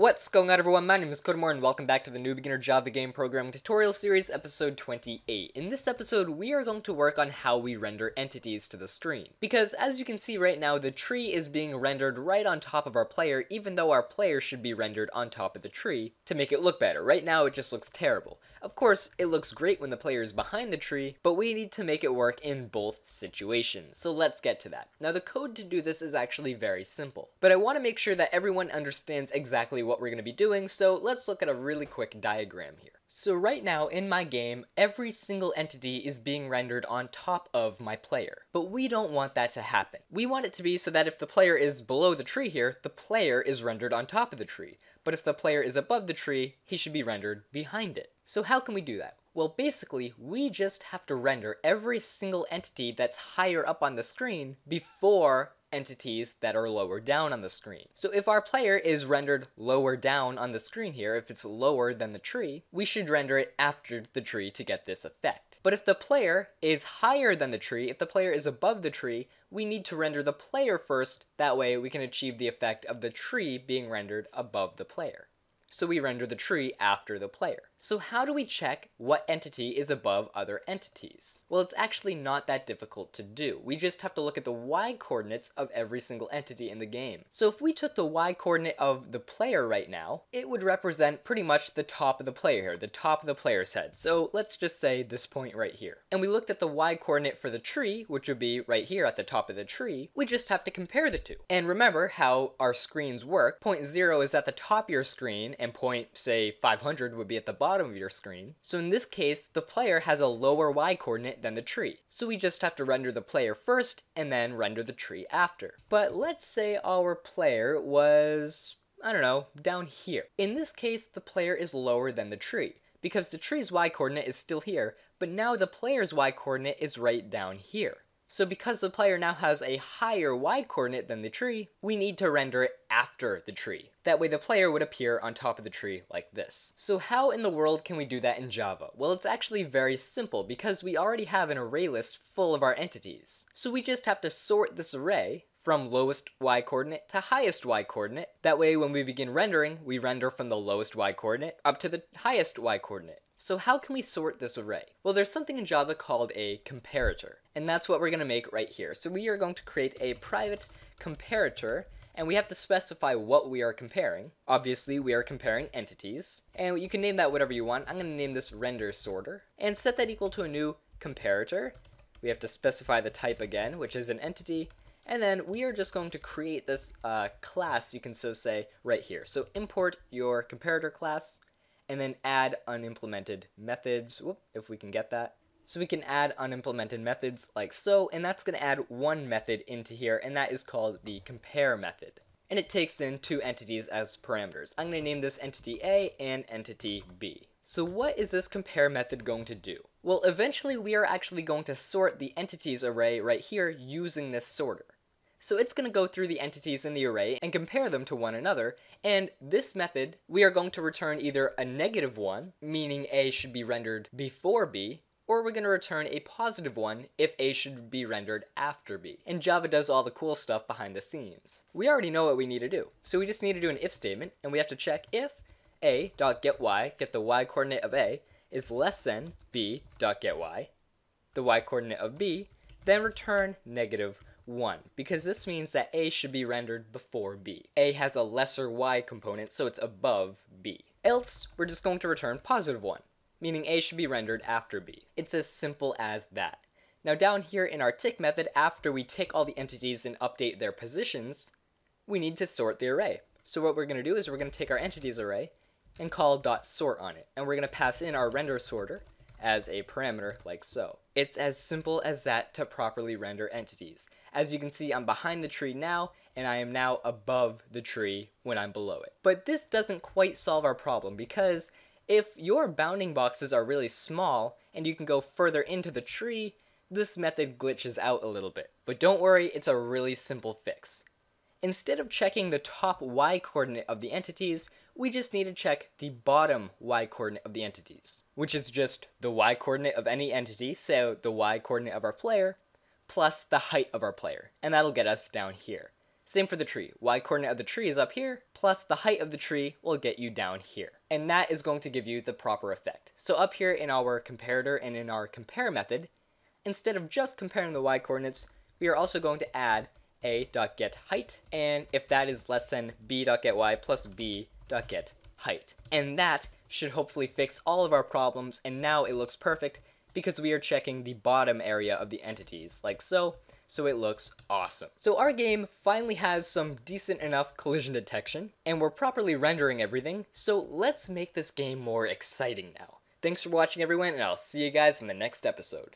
What's going on everyone, my name is Kodamore and welcome back to the New Beginner Java Game Programming Tutorial Series, episode 28. In this episode, we are going to work on how we render entities to the screen. Because as you can see right now, the tree is being rendered right on top of our player, even though our player should be rendered on top of the tree to make it look better. Right now, it just looks terrible. Of course, it looks great when the player is behind the tree, but we need to make it work in both situations. So let's get to that. Now the code to do this is actually very simple, but I want to make sure that everyone understands exactly what we're going to be doing, so let's look at a really quick diagram here. So right now in my game, every single entity is being rendered on top of my player. But we don't want that to happen. We want it to be so that if the player is below the tree here, the player is rendered on top of the tree. But if the player is above the tree, he should be rendered behind it. So how can we do that? Well, basically, we just have to render every single entity that's higher up on the screen before entities that are lower down on the screen. So if our player is rendered lower down on the screen here, if it's lower than the tree, we should render it after the tree to get this effect. But if the player is higher than the tree, if the player is above the tree, we need to render the player first, that way we can achieve the effect of the tree being rendered above the player so we render the tree after the player. So how do we check what entity is above other entities? Well, it's actually not that difficult to do. We just have to look at the y coordinates of every single entity in the game. So if we took the y coordinate of the player right now, it would represent pretty much the top of the player here, the top of the player's head. So let's just say this point right here. And we looked at the y coordinate for the tree, which would be right here at the top of the tree. We just have to compare the two. And remember how our screens work. Point zero is at the top of your screen and point, say, 500 would be at the bottom of your screen. So in this case, the player has a lower y coordinate than the tree. So we just have to render the player first and then render the tree after. But let's say our player was, I don't know, down here. In this case, the player is lower than the tree because the tree's y coordinate is still here, but now the player's y coordinate is right down here. So because the player now has a higher y coordinate than the tree, we need to render it after the tree. That way the player would appear on top of the tree like this. So how in the world can we do that in Java? Well, it's actually very simple because we already have an array list full of our entities. So we just have to sort this array from lowest y coordinate to highest y coordinate. That way, when we begin rendering, we render from the lowest y coordinate up to the highest y coordinate. So how can we sort this array? Well, there's something in Java called a comparator, and that's what we're going to make right here. So we are going to create a private comparator and we have to specify what we are comparing. Obviously, we are comparing entities, and you can name that whatever you want. I'm going to name this render sorter, and set that equal to a new comparator. We have to specify the type again, which is an entity, and then we are just going to create this uh, class, you can so say, right here. So import your comparator class, and then add unimplemented methods, whoop, if we can get that. So we can add unimplemented methods like so, and that's going to add one method into here, and that is called the compare method. And it takes in two entities as parameters. I'm going to name this entity A and entity B. So what is this compare method going to do? Well, eventually we are actually going to sort the entities array right here using this sorter. So it's going to go through the entities in the array and compare them to one another, and this method, we are going to return either a negative one, meaning A should be rendered before B, or we're going to return a positive one if A should be rendered after B. And Java does all the cool stuff behind the scenes. We already know what we need to do. So we just need to do an if statement, and we have to check if a.getY, get the y coordinate of A, is less than b.getY, the y coordinate of B, then return negative 1, because this means that A should be rendered before B. A has a lesser y component, so it's above B. Else, we're just going to return positive 1, meaning A should be rendered after B. It's as simple as that. Now down here in our tick method, after we tick all the entities and update their positions, we need to sort the array. So what we're going to do is we're going to take our entities array and call .sort on it, and we're going to pass in our render sorter as a parameter like so. It's as simple as that to properly render entities. As you can see, I'm behind the tree now, and I am now above the tree when I'm below it. But this doesn't quite solve our problem, because if your bounding boxes are really small, and you can go further into the tree, this method glitches out a little bit. But don't worry, it's a really simple fix. Instead of checking the top y coordinate of the entities, we just need to check the bottom y coordinate of the entities, which is just the y coordinate of any entity, so the y coordinate of our player, plus the height of our player, and that'll get us down here. Same for the tree. Y coordinate of the tree is up here, plus the height of the tree will get you down here. And that is going to give you the proper effect. So up here in our comparator and in our compare method, instead of just comparing the y coordinates, we are also going to add a.getHeight, and if that is less than b.getY plus b.getHeight. And that should hopefully fix all of our problems, and now it looks perfect because we are checking the bottom area of the entities, like so, so it looks awesome. So our game finally has some decent enough collision detection, and we're properly rendering everything, so let's make this game more exciting now. Thanks for watching everyone, and I'll see you guys in the next episode.